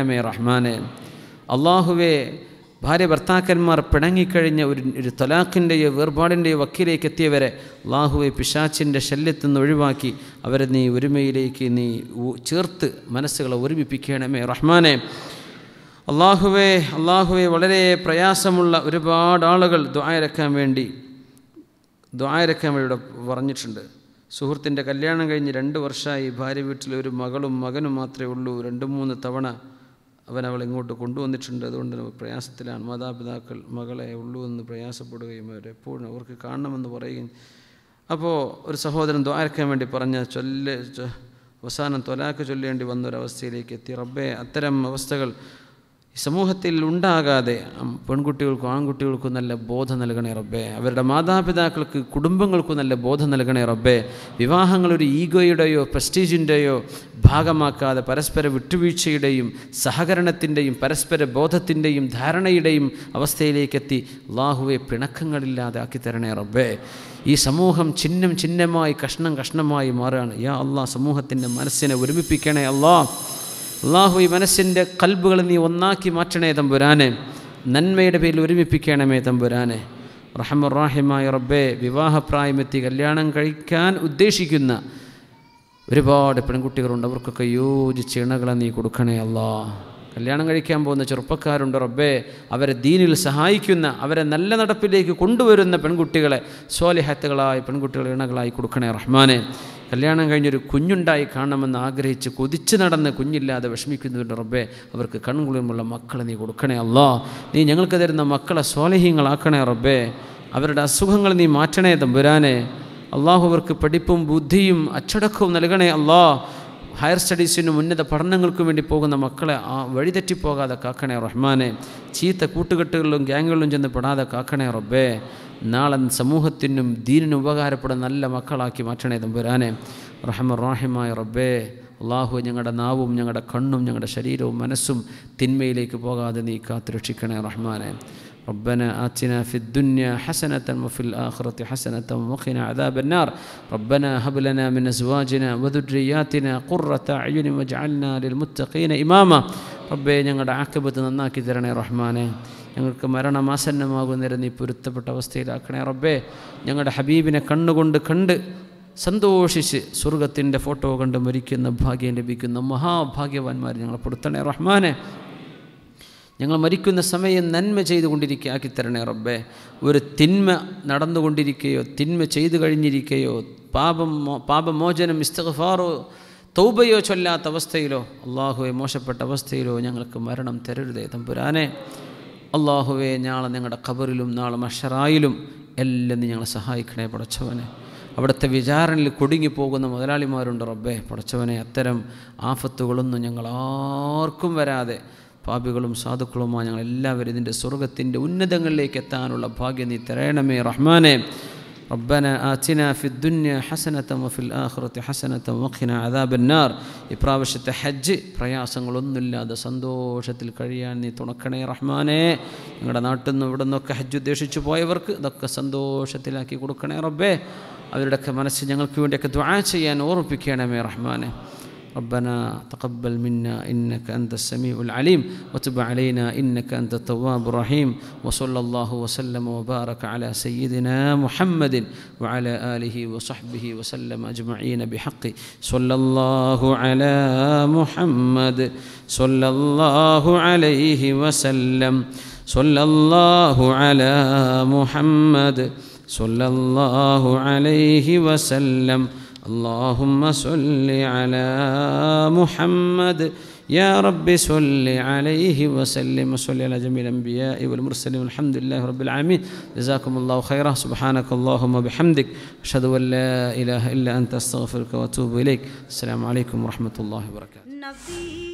ണമേ റഹ്മാനെ അള്ളാഹുവെ ഭാര്യ ഭർത്താക്കന്മാർ പിണങ്ങിക്കഴിഞ്ഞ ഒരു ഒരു തൊലാഖിൻ്റെയോ വേർപാടിൻ്റെയോ വക്കിലേക്ക് എത്തിയവരെ അള്ളാഹുവെ പിശാച്ചിൻ്റെ ശല്യത്തിൽ നിന്ന് ഒഴിവാക്കി അവരെ നീ ഒരുമയിലേക്ക് നീ ചേർത്ത് മനസ്സുകളെ ഒരുമിപ്പിക്കണമേ റഹ്മാനെ അള്ളാഹുവെ അള്ളാഹുവെ വളരെ പ്രയാസമുള്ള ഒരുപാട് ആളുകൾ ദ്വായരക്കാൻ വേണ്ടി ദ്വായരക്കാൻ വേണ്ടി ഇവിടെ പറഞ്ഞിട്ടുണ്ട് സുഹൃത്തിൻ്റെ കല്യാണം കഴിഞ്ഞ് രണ്ട് വർഷമായി ഭാര്യ വീട്ടിൽ ഒരു മകളും മകനും മാത്രമേ ഉള്ളൂ രണ്ട് മൂന്ന് തവണ അവൻ അവൾ ഇങ്ങോട്ട് കൊണ്ടുവന്നിട്ടുണ്ട് അതുകൊണ്ട് പ്രയാസത്തിലാണ് മാതാപിതാക്കൾ മകളെ ഉള്ളൂ എന്ന് പ്രയാസപ്പെടുകയും എപ്പോഴും അവർക്ക് കാണണമെന്ന് പറയുകയും അപ്പോൾ ഒരു സഹോദരൻ ദ്വാരക്കാൻ വേണ്ടി പറഞ്ഞ ചൊല്ല അവസാനം തൊലാക്ക് ചൊല്ലേണ്ടി വന്നൊരവസ്ഥയിലേക്ക് എത്തി റബ്ബെ അത്തരം അവസ്ഥകൾ സമൂഹത്തിൽ ഉണ്ടാകാതെ പെൺകുട്ടികൾക്കും ആൺകുട്ടികൾക്കും നല്ല ബോധം നൽകണേ റബ്ബേ അവരുടെ മാതാപിതാക്കൾക്ക് കുടുംബങ്ങൾക്കും നല്ല ബോധം നൽകണേ റബ്ബേ വിവാഹങ്ങൾ ഒരു ഈഗോയുടെയോ പ്രസ്റ്റീജിൻ്റെയോ ഭാഗമാക്കാതെ പരസ്പര വിട്ടുവീഴ്ചയുടെയും സഹകരണത്തിൻ്റെയും പരസ്പര ബോധത്തിൻ്റെയും ധാരണയുടെയും അവസ്ഥയിലേക്കെത്തി ലാഹുവെ പിണക്കങ്ങളില്ലാതെ ആക്കി തരണേ റബ്ബേ ഈ സമൂഹം ചിഹ്നം ചിഹ്നമായി കഷ്ണം കഷ്ണമായി മാറുകയാണ് യാ അല്ലാ സമൂഹത്തിൻ്റെ മനസ്സിനെ ഒരുമിപ്പിക്കണേ അള്ളാഹ് അള്ളാഹു ഈ മനസ്സിൻ്റെ കൽബുകൾ നീ ഒന്നാക്കി മാറ്റണേ തമ്പുരാനെ നന്മയുടെ പേരിൽ ഒരുമിപ്പിക്കണമേ തമ്പുരാനെ റഹമുറാഹിമായ റബ്ബെ വിവാഹപ്രായമെത്തി കല്യാണം കഴിക്കാൻ ഉദ്ദേശിക്കുന്ന ഒരുപാട് പെൺകുട്ടികളുണ്ട് അവർക്കൊക്കെ യോജിച്ച് ഇണകളെ നീ കൊടുക്കണേ അള്ളാ കല്യാണം കഴിക്കാൻ പോകുന്ന ചെറുപ്പക്കാരുണ്ട് റബ്ബേ അവരെ ദീനിൽ സഹായിക്കുന്ന അവരെ നല്ല നടപ്പിലേക്ക് കൊണ്ടുവരുന്ന പെൺകുട്ടികളെ സ്വാലിഹത്തുകളായി പെൺകുട്ടികളെ ഇണകളായി കൊടുക്കണേ റഹ്മാനെ കല്യാണം കഴിഞ്ഞൊരു കുഞ്ഞുണ്ടായി കാണണമെന്ന് ആഗ്രഹിച്ച് കൊതിച്ച് നടന്ന് കുഞ്ഞില്ലാതെ വിഷമിക്കുന്നവരുടെ റബ്ബെ അവർക്ക് കൺകുളിമുള്ള മക്കളെ നീ കൊടുക്കണേ അല്ലോ നീ ഞങ്ങൾക്ക് തരുന്ന മക്കളെ സ്വാലഹ്യങ്ങളാക്കണേ റബ്ബെ അവരുടെ അസുഖങ്ങൾ നീ മാറ്റണേ തമ്പുരാനെ അള്ളാഹു അവർക്ക് പഠിപ്പും ബുദ്ധിയും അച്ചടക്കവും നൽകണേ അള്ളാഹ് ഹയർ സ്റ്റഡീസിനും ഉന്നത പഠനങ്ങൾക്കും വേണ്ടി പോകുന്ന മക്കളെ ആ വഴിതെറ്റിപ്പോകാതെ കാക്കണേ റഹ്മാനെ ചീത്ത കൂട്ടുകെട്ടുകളിലും ഗ്യാങ്ങുകളിലും ചെന്ന് പെടാതെ കാക്കണേ റബ്ബേ നാളൻ സമൂഹത്തിനും ദീനിനും ഉപകാരപ്പെടുന്ന നല്ല മക്കളാക്കി മാറ്റണേ തമ്പുരാനെ റഹ്മ റാഹിമായ റബ്ബേ അള്ളാഹു ഞങ്ങളുടെ നാവും ഞങ്ങളുടെ കണ്ണും ഞങ്ങളുടെ ശരീരവും മനസ്സും തിന്മയിലേക്ക് പോകാതെ നീ കാത്തുരക്ഷിക്കണേ റഹ്മാനെ ربنا آتنا في الدنيا حسنة وفي الآخرة حسنة وقنا عذاب النار ربنا هب لنا من أزواجنا وذرياتنا قرة أعين واجعلنا للمتقين إماما റബ്ബേ ഞങ്ങളുടെ ആക്കബത്ത് നന്നാക്കി തരണേ റഹ്മാനെ ഞങ്ങൾക്ക് മരണമാസന്നമാകുന്നേരം നീ പൊരുത്തപ്പെട്ട അവസ്ഥയിലാക്കണേ റബ്ബേ ഞങ്ങളുടെ ഹബീബിനെ കണ്ണുകൊണ്ട് കണ്ട് സന്തോഷിച്ച് സ്വർഗത്തിൻ്റെ ഫോട്ടോ കണ്ട് മരിക്കുന്ന ഭാഗ്യം ലഭിക്കുന്ന മഹാഭാഗ്യവാന്മാർ ഞങ്ങളെ പൊടുത്തണേ റഹ്മാനെ ഞങ്ങൾ മരിക്കുന്ന സമയം നന്മ ചെയ്തുകൊണ്ടിരിക്കുക ആക്കി തരണേ റബ്ബേ ഒരു തിന്മ നടന്നുകൊണ്ടിരിക്കുകയോ തിന്മ ചെയ്തു കഴിഞ്ഞിരിക്കുകയോ പാപം പാപമോചനം ഇസ്തഫാറോ തൗബയോ ചൊല്ലാത്ത അവസ്ഥയിലോ അള്ളാഹുവെ മോശപ്പെട്ട അവസ്ഥയിലോ ഞങ്ങൾക്ക് മരണം തരരുതേ തമ്പുരാനെ അള്ളാഹുവെ നാളെ ഞങ്ങളുടെ ഖബറിലും നാളെ മഷറായിലും എല്ലാം നീ ഞങ്ങളെ സഹായിക്കണേ പടച്ചവനെ അവിടുത്തെ വിചാരണയിൽ കുടുങ്ങിപ്പോകുന്ന മുതലാളിമാരുണ്ട് റബ്ബേ പടച്ചവനെ അത്തരം ആഫത്തുകളൊന്നും ഞങ്ങൾ ആർക്കും വരാതെ പാപികളും സാധുക്കളുമായ ഞങ്ങൾ എല്ലാവരും ഇതിൻ്റെ സ്വർഗത്തിൻ്റെ ഉന്നതങ്ങളിലേക്ക് എത്താനുള്ള ഭാഗ്യം നീ തരണമേ റഹ്മാനെ ربنا آتنا في الدنيا حسنة وفي الآخرة حسنة അദാബന്നാർ عذاب النار ഇപ്രാവശ്യത്തെ ഹജ്ജ് പ്രയാസങ്ങളൊന്നുമില്ലാതെ സന്തോഷത്തിൽ കഴിയാൻ നീ തുണക്കണേ റഹ്മാനെ ഞങ്ങളുടെ നാട്ടിൽ നിന്ന് ഇവിടെ നിന്നൊക്കെ ഹജ്ജ് ഉദ്ദേശിച്ചു പോയവർക്ക് ഇതൊക്കെ സന്തോഷത്തിലാക്കി കൊടുക്കണേ റബ്ബേ അവരുടെയൊക്കെ മനസ്സ് ഞങ്ങൾക്ക് വേണ്ടിയൊക്കെ ദ്വാ ചെയ്യാൻ ഓർപ്പിക്കണമേ റഹ്മാനെ ربنا تقبل منا إنك أنت السميع العليم وتب علينا إنك أنت التواب الرحيم وصلى الله وسلم وبارك على سيدنا محمد وعلى آله وصحبه وسلم أجمعين بحق صلى الله على محمد صلى الله عليه وسلم صلى الله على محمد صلى الله عليه وسلم اللهم صل على محمد يا رب صل عليه وسلم وصل على جميع الأنبياء والمرسلين والحمد لله رب العالمين جزاكم الله خيرا سبحانك اللهم وبحمدك أشهد أن لا إله إلا أنت أستغفرك وأتوب إليك السلام عليكم ورحمة الله وبركاته